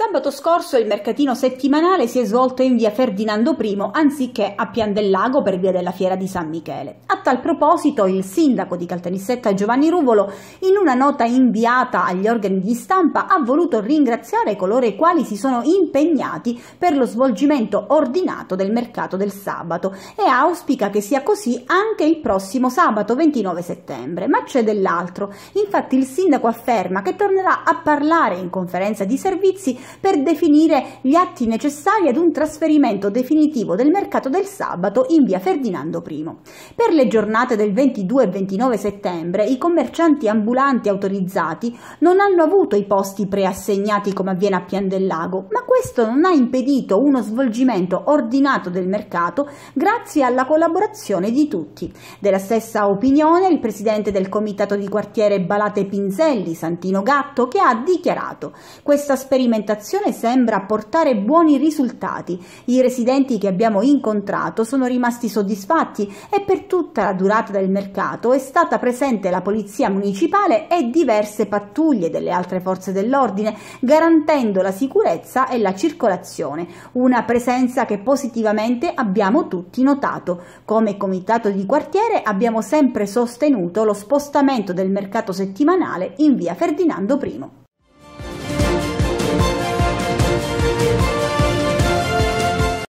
Sabato scorso il mercatino settimanale si è svolto in via Ferdinando I anziché a Pian del Lago per via della fiera di San Michele. A tal proposito il sindaco di Caltanissetta Giovanni Ruvolo in una nota inviata agli organi di stampa ha voluto ringraziare coloro i quali si sono impegnati per lo svolgimento ordinato del mercato del sabato e auspica che sia così anche il prossimo sabato 29 settembre. Ma c'è dell'altro, infatti il sindaco afferma che tornerà a parlare in conferenza di servizi per definire gli atti necessari ad un trasferimento definitivo del mercato del sabato in via Ferdinando I. Per le giornate del 22 e 29 settembre i commercianti ambulanti autorizzati non hanno avuto i posti preassegnati come avviene a Pian del Lago, ma questo non ha impedito uno svolgimento ordinato del mercato grazie alla collaborazione di tutti. Della stessa opinione il presidente del comitato di quartiere Balate Pinzelli, Santino Gatto, che ha dichiarato questa sperimentazione sembra portare buoni risultati. I residenti che abbiamo incontrato sono rimasti soddisfatti e per tutta la durata del mercato è stata presente la polizia municipale e diverse pattuglie delle altre forze dell'ordine, garantendo la sicurezza e la della circolazione, una presenza che positivamente abbiamo tutti notato. Come comitato di quartiere abbiamo sempre sostenuto lo spostamento del mercato settimanale in via Ferdinando I.